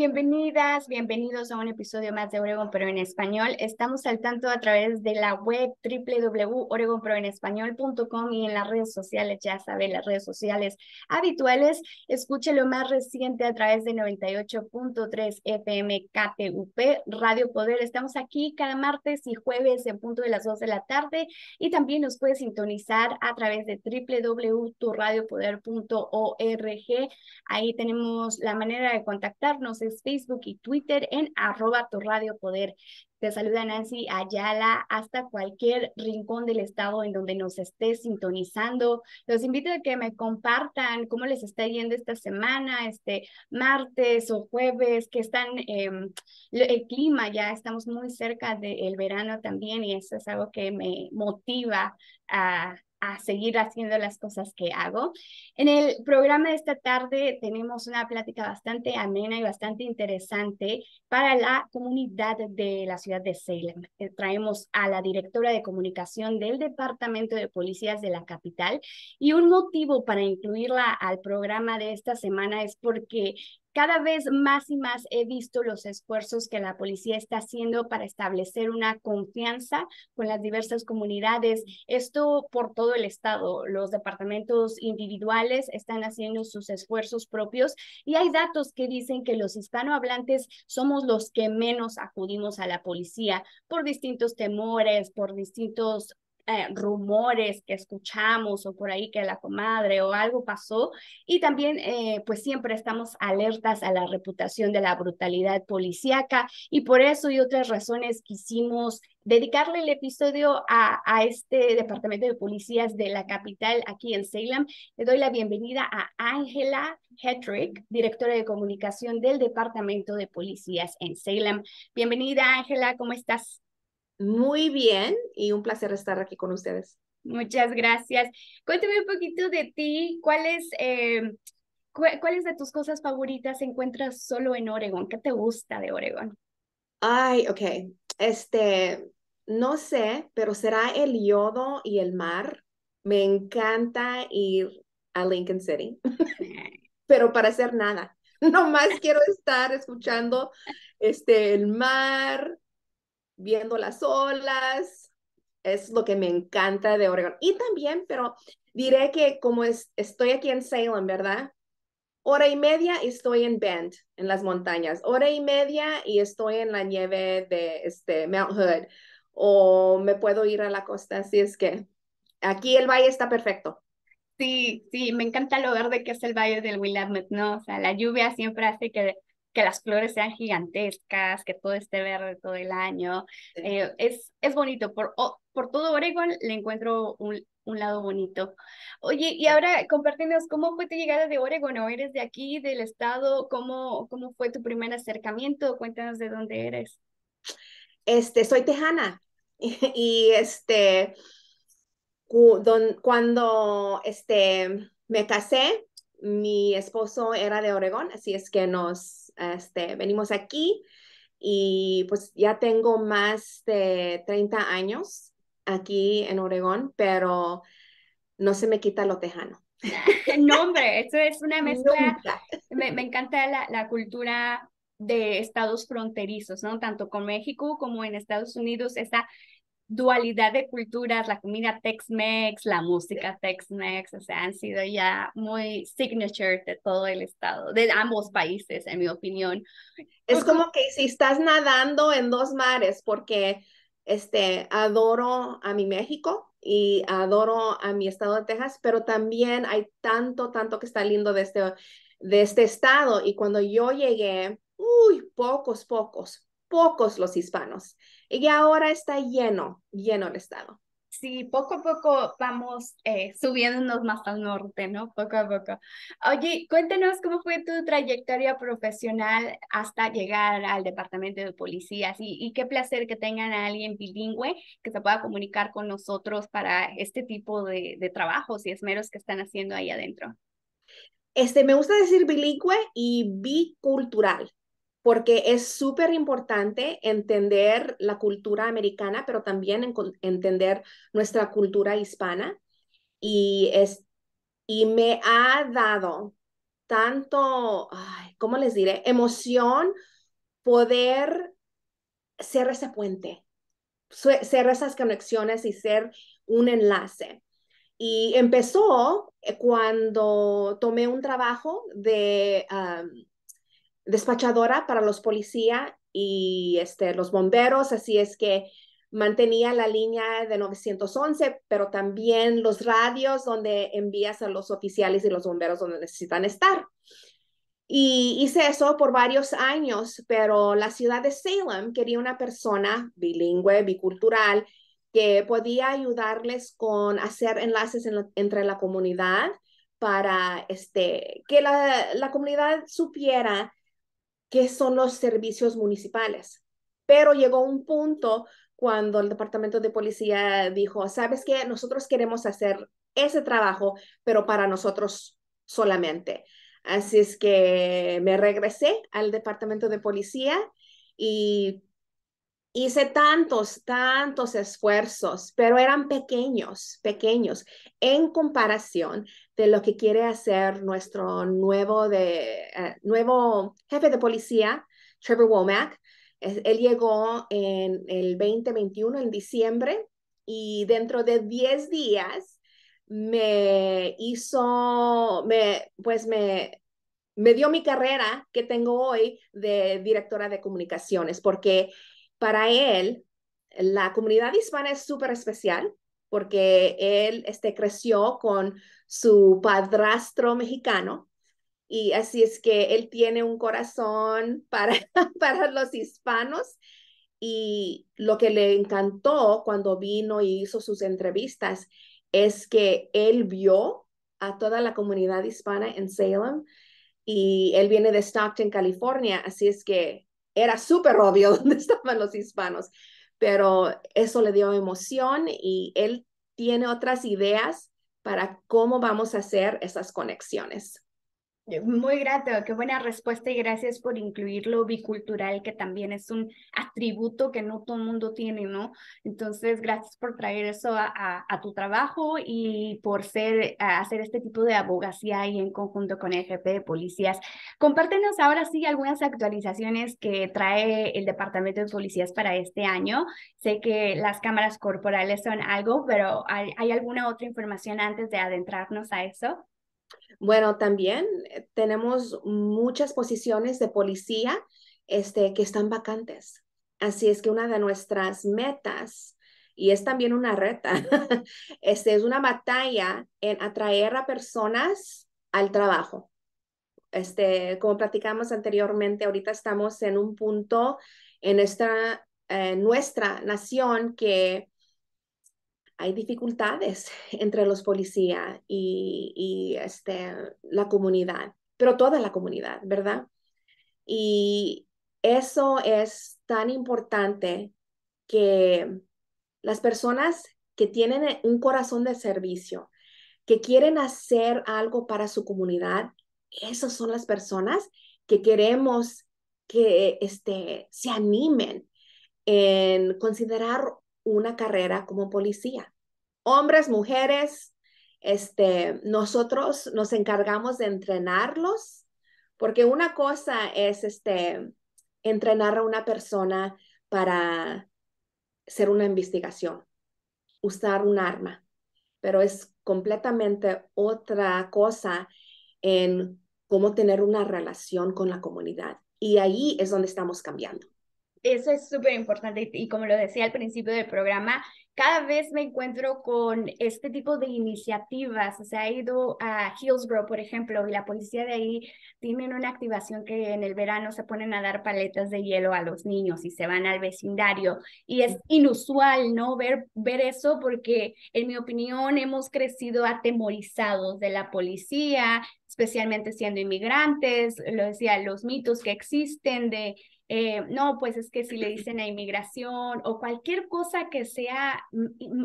Bienvenidas, bienvenidos a un episodio más de Oregon Pro en Español. Estamos al tanto a través de la web www.oregonproenespañol.com y en las redes sociales, ya saben, las redes sociales habituales. Escuche lo más reciente a través de 98.3 FM KTUP Radio Poder. Estamos aquí cada martes y jueves en punto de las 2 de la tarde y también nos puede sintonizar a través de www.turradiopoder.org. Ahí tenemos la manera de contactarnos Facebook y Twitter en arroba tu radio poder. Te saluda Nancy Ayala hasta cualquier rincón del estado en donde nos estés sintonizando. Los invito a que me compartan cómo les está yendo esta semana, este martes o jueves, que están em, el clima, ya estamos muy cerca del verano también y eso es algo que me motiva a a seguir haciendo las cosas que hago. En el programa de esta tarde tenemos una plática bastante amena y bastante interesante para la comunidad de la ciudad de Salem. Eh, traemos a la directora de comunicación del Departamento de Policías de la capital y un motivo para incluirla al programa de esta semana es porque cada vez más y más he visto los esfuerzos que la policía está haciendo para establecer una confianza con las diversas comunidades. Esto por todo el estado. Los departamentos individuales están haciendo sus esfuerzos propios y hay datos que dicen que los hispanohablantes somos los que menos acudimos a la policía por distintos temores, por distintos eh, rumores que escuchamos o por ahí que la comadre o algo pasó. Y también, eh, pues siempre estamos alertas a la reputación de la brutalidad policíaca y por eso y otras razones quisimos dedicarle el episodio a, este departamento de policías de la capital aquí en Salem. Le doy la bienvenida a Ángela Hetrick, directora de comunicación del departamento de policías en Salem. Bienvenida, Ángela, ¿cómo estás? muy bien y un placer estar aquí con ustedes. Muchas gracias. Cuéntame un poquito de ti. Eh, ¿Cuáles de tus cosas favoritas encuentras solo en Oregon? ¿Qué te gusta de Oregon? Ay, ok. Este, no sé, pero será el yodo y el mar. Me encanta ir a Lincoln City, pero para hacer nada. Nomás quiero estar escuchando este, el mar, viendo las olas, es lo que me encanta de Oregón. Y también, pero diré que como estoy aquí en Salem, ¿verdad? Hora y media estoy en Bend, en las montañas. Hora y media y estoy en la nieve de este, Mount Hood. O me puedo ir a la costa, así es que aquí el valle está perfecto. Sí, sí, me encanta lo verde que es el valle del Willamette, ¿no? O sea, la lluvia siempre hace que que las flores sean gigantescas, que todo esté verde todo el año. Eh, es, es bonito. Por, por todo Oregon le encuentro un, lado bonito. Oye, y ahora compártenos cómo fue tu llegada de Oregon, o eres de aquí, del estado, cómo, cómo fue tu primer acercamiento, cuéntanos de dónde eres. Este, soy tejana y, este, cuando este, me casé, mi esposo era de Oregón, así es que nos este, venimos aquí y pues ya tengo más de 30 años aquí en Oregón, pero no se me quita lo tejano. No, nombre! eso es una mezcla. Me, encanta la, cultura de estados fronterizos, ¿no? Tanto con México como en Estados Unidos, está dualidad de culturas, la comida Tex-Mex, la música Tex-Mex, o sea, han sido ya muy signature de todo el estado, de ambos países, en mi opinión. Es pues como que si estás nadando en dos mares, porque este, adoro a mi México y adoro a mi estado de Texas, pero también hay tanto, tanto que está lindo de este, de este estado. Y cuando yo llegué, uy, pocos, pocos, pocos los hispanos y ahora está lleno, lleno el estado. Sí, poco a poco vamos eh, subiéndonos más al norte, ¿no? Poco a poco. Oye, cuéntenos cómo fue tu trayectoria profesional hasta llegar al departamento de policías y, qué placer que tengan a alguien bilingüe que se pueda comunicar con nosotros para este tipo de, de trabajos y esmeros que están haciendo ahí adentro. Este, me gusta decir bilingüe y bicultural, porque es súper importante entender la cultura americana, pero también entender nuestra cultura hispana. Y, es, y me ha dado tanto, ¿cómo les diré? Emoción poder ser ese puente, ser esas conexiones y ser un enlace. Y empezó eh, cuando tomé un trabajo de despachadora para los policías y este, los bomberos, así es que mantenía la línea de 911, pero también los radios donde envías a los oficiales y los bomberos donde necesitan estar. Y hice eso por varios años, pero la ciudad de Salem quería una persona bilingüe, bicultural, que podía ayudarles con hacer enlaces entre la comunidad para este, que la, la comunidad supiera que son los servicios municipales. Pero llegó un punto cuando el departamento de policía dijo, sabes qué, nosotros queremos hacer ese trabajo, pero para nosotros solamente. Así es que me regresé al departamento de policía y Hice tantos, tantos esfuerzos, pero eran pequeños, pequeños, en comparación de lo que quiere hacer nuestro nuevo, de, eh, nuevo jefe de policía, Trevor Womack. él llegó en el 2021, en diciembre, y dentro de 10 días me hizo, me, pues me, me dio mi carrera que tengo hoy de directora de comunicaciones, porque para él, la comunidad hispana es súper especial porque él este, creció con su padrastro mexicano y así es que él tiene un corazón para los hispanos y lo que le encantó cuando vino y hizo sus entrevistas es que él vio a toda la comunidad hispana en Salem y él viene de Stockton, California, así es que era súper obvio dónde estaban los hispanos, pero eso le dio emoción y él tiene otras ideas para cómo vamos a hacer esas conexiones. Muy grato, qué buena respuesta y gracias por incluir lo bicultural, que también es un atributo que no todo el mundo tiene, ¿no? Entonces, gracias por traer eso a, tu trabajo y por ser, hacer este tipo de abogacía y en conjunto con el jefe de policías. Compártenos ahora sí algunas actualizaciones que trae el Departamento de Policías para este año. Sé que las cámaras corporales son algo, pero hay alguna otra información antes de adentrarnos a eso? Bueno, también eh, tenemos muchas posiciones de policía este, que están vacantes. Así es que una de nuestras metas, y es también una reta, este, es una batalla en atraer a personas al trabajo. Este, como platicamos anteriormente, ahorita estamos en un punto en eh, nuestra nación que hay dificultades entre los policías y, este, la comunidad, pero toda la comunidad, ¿verdad? Y eso es tan importante que las personas que tienen eh, un corazón de servicio, que quieren hacer algo para su comunidad, esas son las personas que queremos que este, se animen en considerar una carrera como policía. Hombres, mujeres, este, nosotros nos encargamos de entrenarlos, porque una cosa es este, entrenar a una persona para hacer una investigación, usar un arma, pero es completamente otra cosa en cómo tener una relación con la comunidad. Y ahí es donde estamos cambiando. Eso es súper importante y, como lo decía al principio del programa, cada vez me encuentro con este tipo de iniciativas. O sea, he ido a Hillsborough, por ejemplo, y la policía de ahí tienen una activación que en el verano se ponen a dar paletas de hielo a los niños y se van al vecindario. Y es inusual, ¿no? Ver, ver eso porque, en mi opinión, hemos crecido atemorizados de la policía, especialmente siendo inmigrantes. Lo decía, los mitos que existen de eh, no, pues es que si le dicen a inmigración o cualquier cosa que sea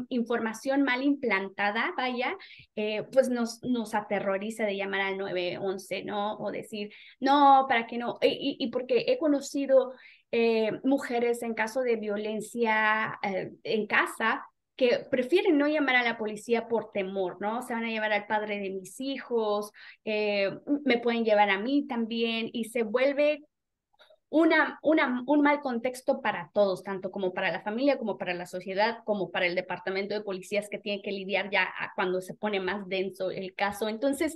información mal implantada, vaya, eh, pues nos, nos aterroriza de llamar al 911, ¿no? O decir, no, ¿para qué no? E, y, porque he conocido eh, mujeres en caso de violencia en casa que prefieren no llamar a la policía por temor, ¿no? Se van a llevar al padre de mis hijos, me pueden llevar a mí también y se vuelve una, un mal contexto para todos, tanto como para la familia, como para la sociedad, como para el departamento de policías que tiene que lidiar ya cuando se pone más denso el caso. Entonces,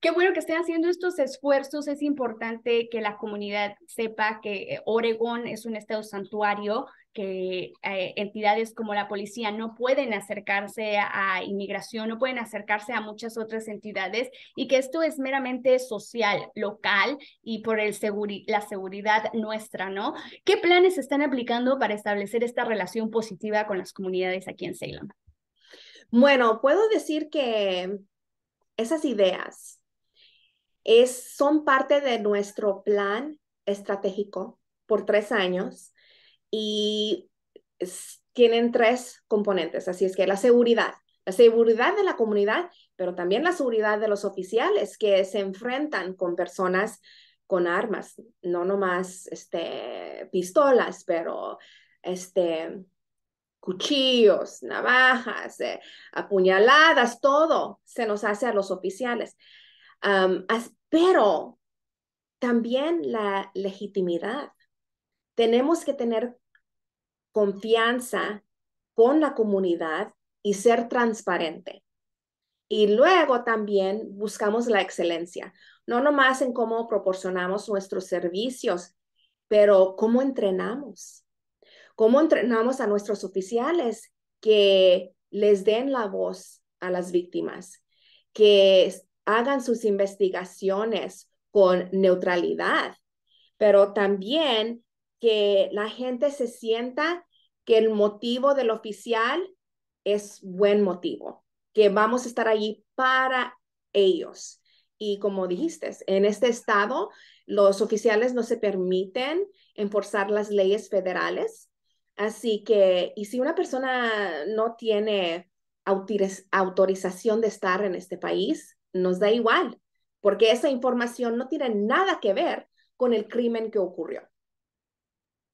qué bueno que estén haciendo estos esfuerzos. Es importante que la comunidad sepa que eh, Oregón es un estado santuario que eh, entidades como la policía no pueden acercarse a inmigración, no pueden acercarse a muchas otras entidades y que esto es meramente social, local y por el la seguridad nuestra, ¿no? ¿Qué planes están aplicando para establecer esta relación positiva con las comunidades aquí en Salem? Bueno, puedo decir que esas ideas son parte de nuestro plan estratégico por tres años y tienen tres componentes, así es que la seguridad, la seguridad de la comunidad, pero también la seguridad de los oficiales que se enfrentan con personas con armas, no nomás este, pistolas, pero este, cuchillos, navajas, eh, apuñaladas, todo se nos hace a los oficiales. pero también la legitimidad tenemos que tener confianza con la comunidad y ser transparente. Y luego también buscamos la excelencia, no nomás en cómo proporcionamos nuestros servicios, pero cómo entrenamos, cómo entrenamos a nuestros oficiales que les den la voz a las víctimas, que hagan sus investigaciones con neutralidad, pero también que la gente se sienta que el motivo del oficial es buen motivo, que vamos a estar allí para ellos. Y como dijiste, en este estado los oficiales no se permiten enforzar las leyes federales. Así que, y si una persona no tiene autorización de estar en este país, nos da igual, porque esa información no tiene nada que ver con el crimen que ocurrió.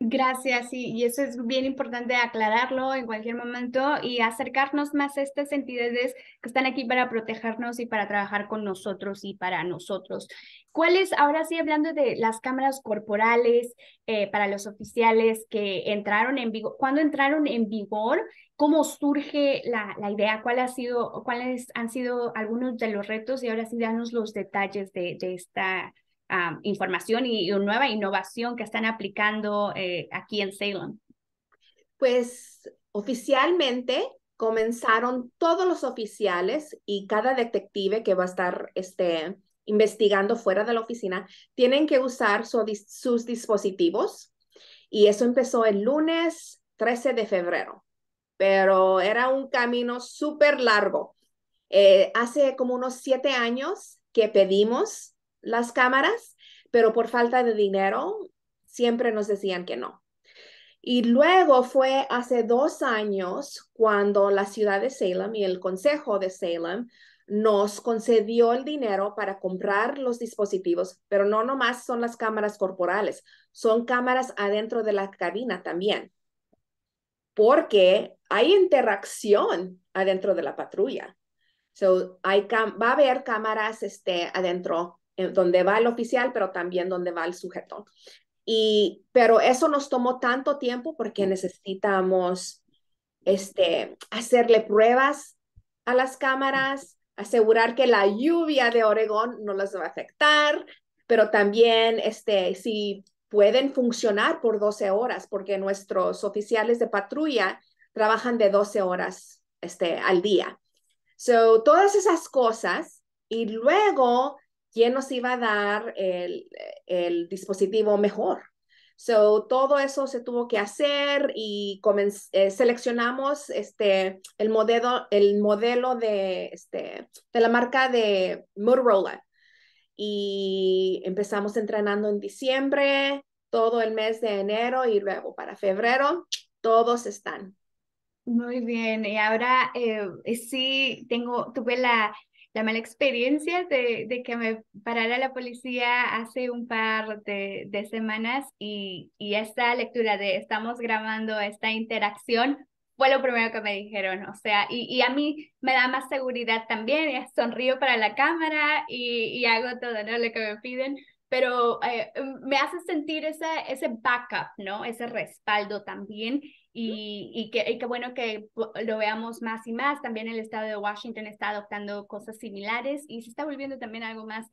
Gracias, y, eso es bien importante aclararlo en cualquier momento y acercarnos más a estas entidades que están aquí para protegernos y para trabajar con nosotros y para nosotros. ¿Cuáles, ahora sí, hablando de las cámaras corporales eh, para los oficiales que entraron en vigor, cuándo entraron en vigor, cómo surge la, idea, cuál ha sido, cuáles han sido algunos de los retos y ahora sí danos los detalles de, de esta información y, una nueva innovación que están aplicando eh, aquí en Salem? Pues oficialmente comenzaron todos los oficiales y cada detective que va a estar este, investigando fuera de la oficina tienen que usar sus dispositivos y eso empezó el lunes 13 de febrero, pero era un camino súper largo. Eh, hace como unos siete años que pedimos las cámaras, pero por falta de dinero siempre nos decían que no. Y luego fue hace dos años cuando la ciudad de Salem y el consejo de Salem nos concedió el dinero para comprar los dispositivos, pero no nomás son las cámaras corporales, son cámaras adentro de la cabina también, porque hay interacción adentro de la patrulla. So, hay va a haber cámaras este, adentro eh, donde va el oficial, pero también donde va el sujeto. Y, pero eso nos tomó tanto tiempo porque mm. necesitamos este, hacerle pruebas a las cámaras, asegurar que la lluvia de Oregón no las va a afectar, pero también este, si pueden funcionar por 12 horas, porque nuestros oficiales de patrulla trabajan de 12 horas este, al día. So, todas esas cosas y luego quién nos iba a dar el, el dispositivo mejor. So, todo eso se tuvo que hacer y eh, seleccionamos este, el, modelo, el modelo de, este, de la marca de Motorola. Y empezamos entrenando en diciembre, todo el mes de enero y luego para febrero, todos están. Muy bien, y ahora eh, sí tengo, tuve la, la mala experiencia de, de, que me parara la policía hace un par de, semanas y, y, esta lectura de estamos grabando esta interacción fue lo primero que me dijeron, o sea, y, y a mí me da más seguridad también, eh, sonrío para la cámara y, y hago todo lo que me piden, pero eh, me hace sentir ese, ese backup, ¿no? Ese respaldo también y, que, bueno que lo veamos más y más. También el estado de Washington está adoptando cosas similares y se está volviendo también algo más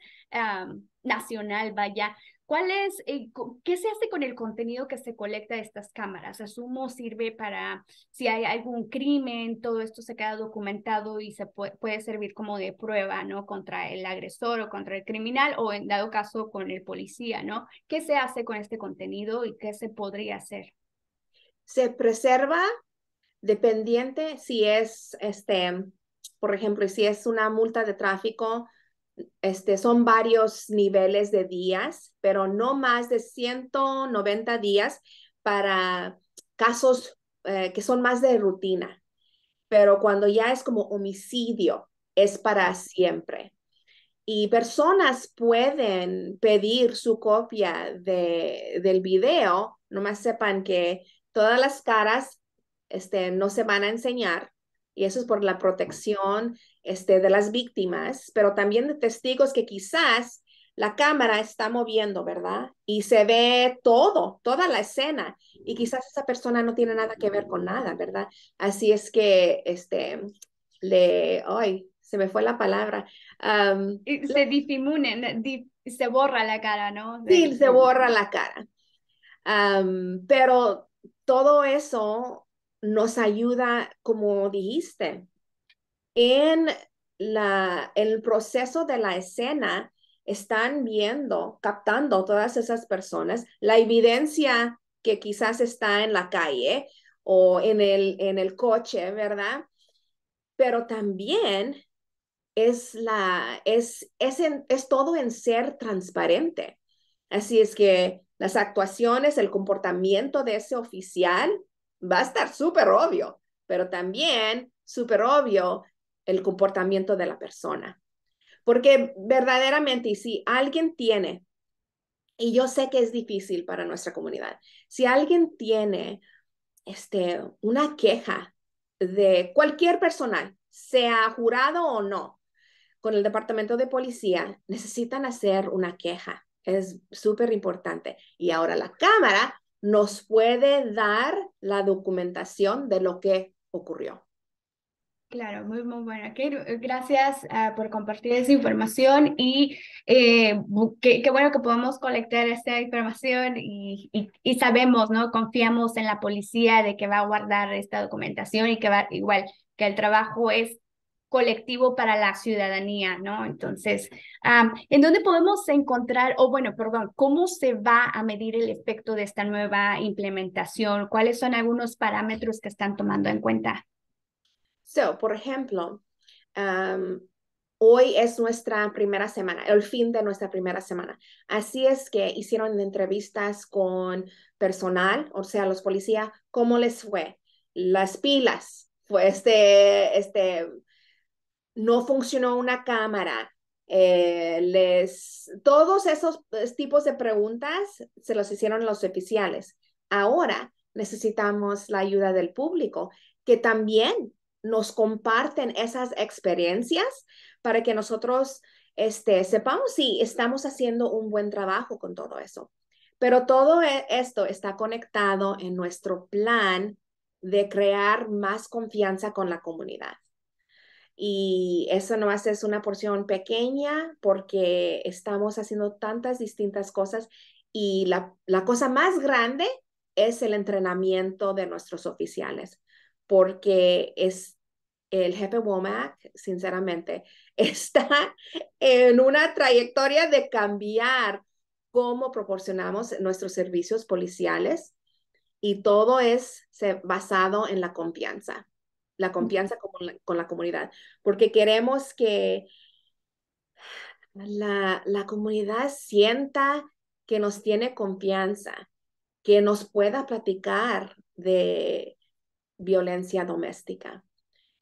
nacional, vaya. ¿Cuál es, eh, qué se hace con el contenido que se colecta de estas cámaras? Asumo sirve para si hay algún crimen, todo esto se queda documentado y se puede, puede servir como de prueba, ¿no? Contra el agresor o contra el criminal o en dado caso con el policía, ¿no? ¿Qué se hace con este contenido y qué se podría hacer? se preserva dependiente si es, este, por ejemplo, si es una multa de tráfico, este, son varios niveles de días, pero no más de 190 días para casos eh, que son más de rutina. Pero cuando ya es como homicidio, es para siempre. Y personas pueden pedir su copia de, del video, nomás sepan que todas las caras este, no se van a enseñar y eso es por la protección este, de las víctimas, pero también de testigos que quizás la cámara está moviendo, ¿verdad? Y se ve todo, toda la escena, y quizás esa persona no tiene nada que ver con nada, ¿verdad? Así es que, este, le, ay, se me fue la palabra. se difimunen, se borra la cara, ¿no? Sí, se borra la cara. pero todo eso nos ayuda, como dijiste, en la, el proceso de la escena, están viendo, captando todas esas personas, la evidencia que quizás está en la calle o en el, en el coche, ¿verdad? Pero también es, la, es, es, es todo en ser transparente. Así es que las actuaciones, el comportamiento de ese oficial va a estar súper obvio, pero también súper obvio el comportamiento de la persona. Porque verdaderamente, y si alguien tiene, y yo sé que es difícil para nuestra comunidad, si alguien tiene este, una queja de cualquier personal, sea jurado o no, con el departamento de policía, necesitan hacer una queja. Es súper importante. Y ahora la cámara nos puede dar la documentación de lo que ocurrió. Claro, muy, muy bueno. Gracias ah, por compartir esa información y eh, qué, bueno que podamos colectar esta información y, sabemos, ¿no? Confiamos en la policía de que va a guardar esta documentación y que va igual, que el trabajo es colectivo para la ciudadanía, ¿no? Entonces, ¿en dónde podemos encontrar, o bueno, perdón, cómo se va a medir el efecto de esta nueva implementación? ¿Cuáles son algunos parámetros que están tomando en cuenta? So, por ejemplo, hoy es nuestra primera semana, el fin de nuestra primera semana. Así es que hicieron entrevistas con personal, o sea, los policías, ¿cómo les fue? Las pilas, fue este, este, no funcionó una cámara, eh, les, todos esos tipos de preguntas se los hicieron los oficiales. Ahora necesitamos la ayuda del público, que también nos comparten esas experiencias para que nosotros este, sepamos si estamos haciendo un buen trabajo con todo eso. Pero todo e, esto está conectado en nuestro plan de crear más confianza con la comunidad y eso nomás es una porción pequeña porque estamos haciendo tantas distintas cosas y la, cosa más grande es el entrenamiento de nuestros oficiales porque es el jefe Womack, sinceramente, está en una trayectoria de cambiar cómo proporcionamos nuestros servicios policiales y todo es basado en la confianza la confianza con la, comunidad, porque queremos que la, comunidad sienta que nos tiene confianza, que nos pueda platicar de violencia doméstica,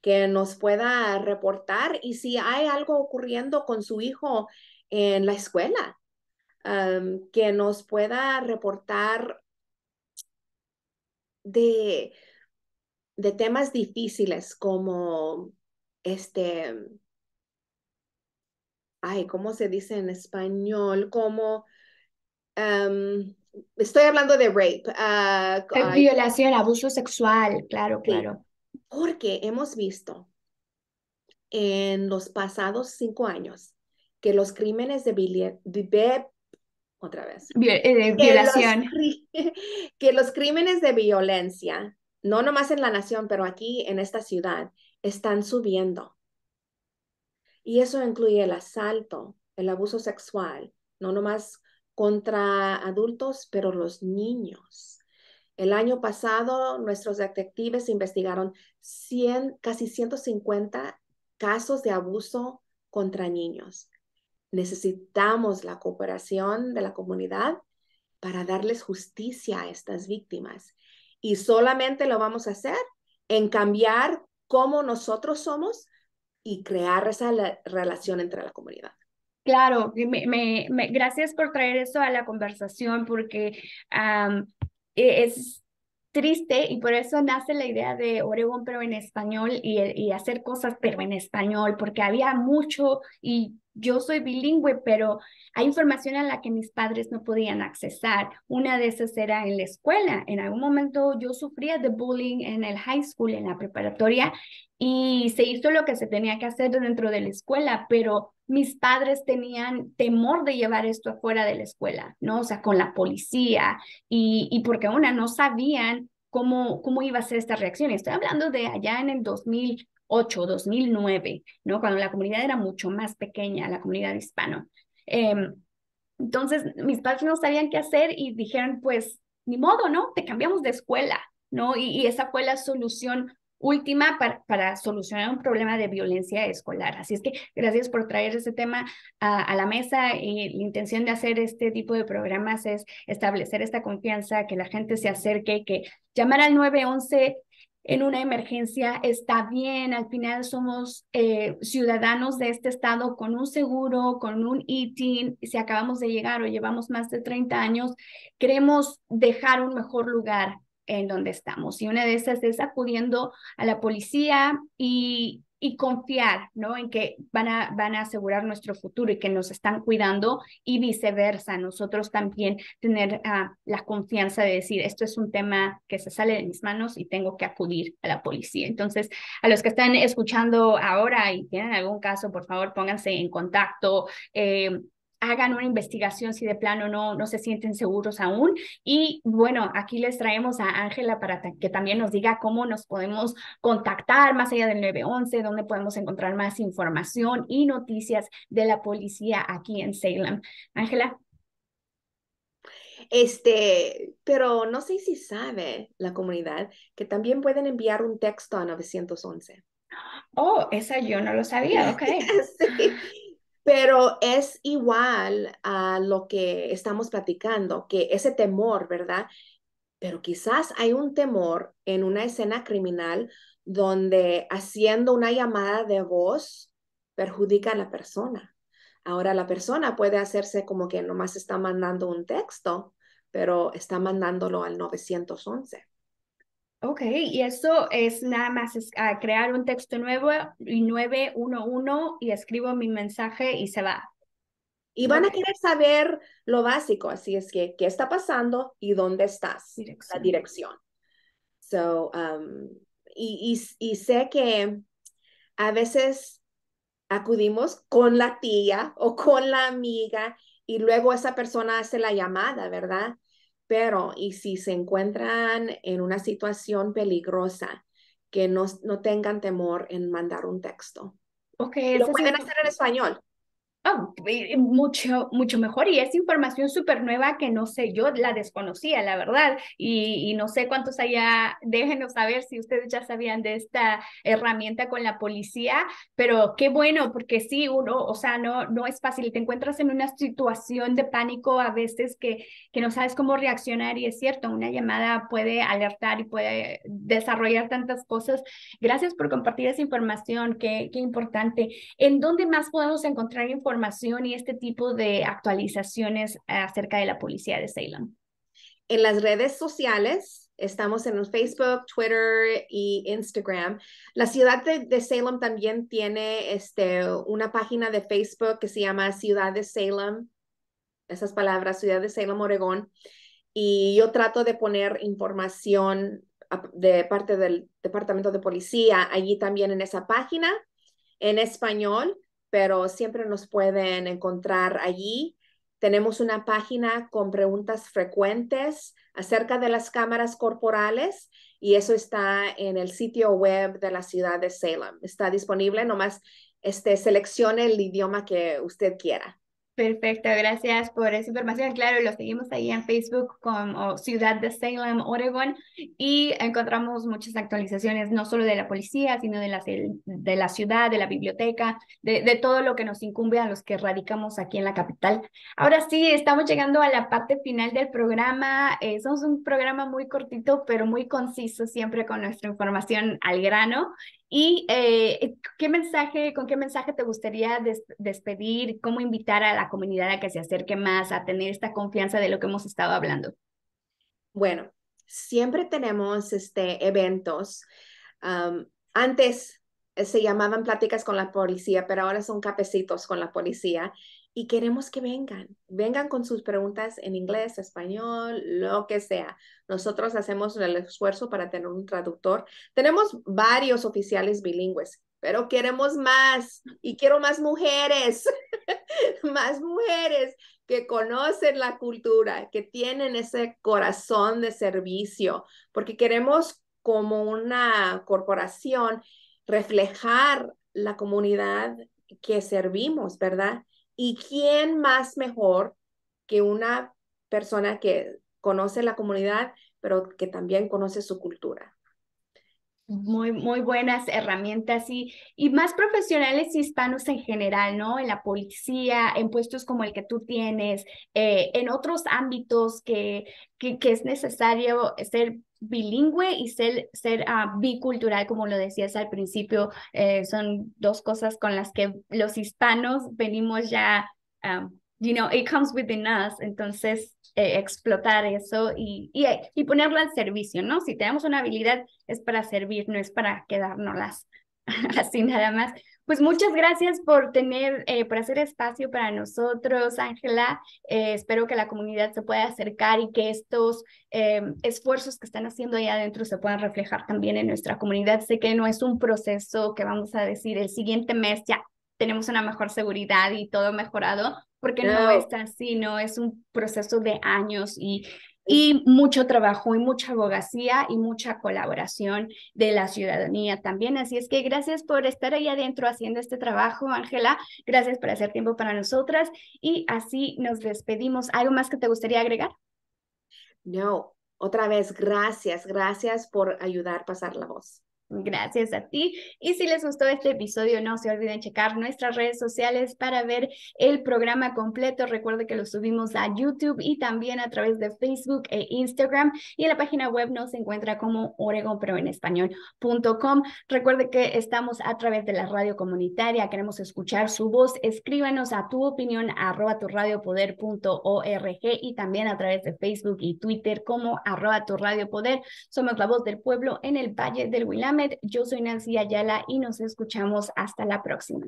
que nos pueda reportar y si hay algo ocurriendo con su hijo en la escuela, que nos pueda reportar de de temas difíciles como este, ay, ¿cómo se dice en español? Como, em, estoy hablando de rape. Ah, violación, abuso sexual, claro, claro. Porque hemos visto en los pasados cinco años que los crímenes de, otra vez. Eh, violación. que los crímenes de violencia no nomás en la nación, pero aquí en esta ciudad, están subiendo. Y eso incluye el asalto, el abuso sexual, no nomás contra adultos, pero los niños. El año pasado, nuestros detectives investigaron 100, casi 150 casos de abuso contra niños. Necesitamos la cooperación de la comunidad para darles justicia a estas víctimas y solamente lo vamos a hacer en cambiar cómo nosotros somos y crear esa relación entre la comunidad. Claro, gracias por traer eso a la conversación porque e, es triste y por eso nace la idea de Oregón pero en español y hacer cosas pero en español porque había mucho y yo soy bilingüe, pero hay información a la que mis padres no podían accesar. Una de esas era en la escuela. En algún momento yo sufría de bullying en el high school, en la preparatoria, y se hizo lo que se tenía que hacer dentro de la escuela, pero mis padres tenían temor de llevar esto afuera de la escuela, ¿no? O sea, con la policía y, porque una no sabían cómo, cómo iba a ser esta reacción. Estoy hablando de allá en el 2000. 2008, 2009, ¿no? Cuando la comunidad era mucho más pequeña, la comunidad hispano. Em, entonces, mis padres no sabían qué hacer y dijeron, pues, ni modo, ¿no? Te cambiamos de escuela, ¿no? Y, esa fue la solución última para, para, solucionar un problema de violencia escolar. Así es que gracias por traer ese tema a, a, la mesa y la intención de hacer este tipo de programas es establecer esta confianza, que la gente se acerque, que llamar al 911 en una emergencia está bien, al final somos eh, ciudadanos de este estado con un seguro, con un ITIN, si acabamos de llegar o llevamos más de 30 años, queremos dejar un mejor lugar en donde estamos. Y una de esas es acudiendo a la policía y y confiar, ¿no? En que van a, van a asegurar nuestro futuro y que nos están cuidando y viceversa, nosotros también tener ah, la confianza de decir, esto es un tema que se sale de mis manos y tengo que acudir a la policía. Entonces, a los que están escuchando ahora y tienen algún caso, por favor, pónganse en contacto. Eh, hagan una investigación si de plano no, no se sienten seguros aún. Y bueno, aquí les traemos a Ángela para que también nos diga cómo nos podemos contactar más allá del 911, dónde podemos encontrar más información y noticias de la policía aquí en Salem. Ángela. Este, pero no sé si sabe la comunidad que también pueden enviar un texto a 911. Oh, esa yo no lo sabía, okay sí. Pero es igual a lo que estamos platicando, que ese temor, ¿verdad? Pero quizás hay un temor en una escena criminal donde haciendo una llamada de voz perjudica a la persona. Ahora la persona puede hacerse como que nomás está mandando un texto, pero está mandándolo al 911. Ok, y eso es nada más ah, crear un texto nuevo y 911 y escribo mi mensaje y se va. Y van a querer saber lo básico, así es que qué está pasando y dónde estás, la dirección. So, um, y sé que a veces acudimos con la tía o con la amiga y luego esa persona hace la llamada, ¿verdad? pero y si se encuentran en una situación peligrosa, que no, tengan temor en mandar un texto. Okay, lo pueden hacer en español, Ah, mucho, mucho mejor y es información súper nueva que no sé, yo la desconocía, la verdad, y, no sé cuántos allá, déjenos saber si ustedes ya sabían de esta herramienta con la policía, pero qué bueno, porque sí, uno, o sea, no, no es fácil, te encuentras en una situación de pánico a veces que, que no sabes cómo reaccionar y es cierto, una llamada puede alertar y puede desarrollar tantas cosas. Gracias por compartir esa información, qué, qué importante. ¿En dónde más podemos encontrar información? información y este tipo de actualizaciones acerca de la policía de Salem? En las redes sociales, estamos en Facebook, Twitter y Instagram. La ciudad de, Salem también tiene este, una página de Facebook que se llama Ciudad de Salem, esas palabras, Ciudad de Salem, Oregón. Y yo trato de poner información de parte del Departamento de Policía allí también en esa página en español pero siempre nos pueden encontrar allí. Tenemos una página con preguntas frecuentes acerca de las cámaras corporales y eso está en el sitio web de la ciudad de Salem. Está disponible, nomás este, seleccione el idioma que usted quiera. Perfecto, gracias por esa información. Claro, lo seguimos ahí en Facebook como Ciudad de Salem, Oregon, y encontramos muchas actualizaciones, no solo de la policía, sino de la, de la ciudad, de la biblioteca, de, todo lo que nos incumbe a los que radicamos aquí en la capital. Ahora sí, estamos llegando a la parte final del programa. Eh, somos un programa muy cortito, pero muy conciso, siempre con nuestra información al grano. ¿Y eh, qué mensaje, con qué mensaje te gustaría despedir? ¿Cómo invitar a la comunidad a que se acerque más, a tener esta confianza de lo que hemos estado hablando? Bueno, siempre tenemos este, eventos. antes eh, se llamaban pláticas con la policía, pero ahora son capecitos con la policía y queremos que vengan. Vengan con sus preguntas en inglés, español, lo que sea. Nosotros hacemos el esfuerzo para tener un traductor. Tenemos varios oficiales bilingües, pero queremos más y quiero más mujeres, más mujeres que conocen la cultura, que tienen ese corazón de servicio, porque queremos como una corporación reflejar la comunidad que servimos, ¿verdad? ¿Y quién más mejor que una persona que conoce la comunidad, pero que también conoce su cultura? Muy, muy buenas herramientas y, y más profesionales hispanos en general, ¿no? En la policía, en puestos como el que tú tienes, eh, en otros ámbitos que, que, que es necesario ser bilingüe y ser, ser ah, bicultural, como lo decías al principio, eh, son dos cosas con las que los hispanos venimos ya, ah, you know, it comes within us, entonces eh, explotar eso y, y, y, ponerlo al servicio, ¿no? Si tenemos una habilidad es para servir, no es para quedárnoslas así nada más. Pues muchas gracias por tener, eh, por hacer espacio para nosotros, Ángela. Eh, espero que la comunidad se pueda acercar y que estos eh, esfuerzos que están haciendo ahí adentro se puedan reflejar también en nuestra comunidad. Sé que no es un proceso que vamos a decir el siguiente mes ya tenemos una mejor seguridad y todo mejorado, porque no, no es así, no es un proceso de años y y mucho trabajo y mucha abogacía y mucha colaboración de la ciudadanía también. Así es que gracias por estar ahí adentro haciendo este trabajo, Ángela. Gracias por hacer tiempo para nosotras y así nos despedimos. ¿Algo más que te gustaría agregar? No, otra vez, gracias, gracias por ayudar a pasar la voz. Gracias a ti. Y si les gustó este episodio, no se olviden checar nuestras redes sociales para ver el programa completo. Recuerde que lo subimos a YouTube y también a través de Facebook e Instagram. Y en la página web nos encuentra como oregonproenespañol.com. Recuerde que estamos a través de la radio comunitaria. Queremos escuchar su voz. Escríbanos a tu opinión arroba tu org y también a través de Facebook y Twitter como arroba tu radiopoder. Somos la voz del pueblo en el Valle del Willam。yo soy Nancy Ayala y nos escuchamos hasta la próxima.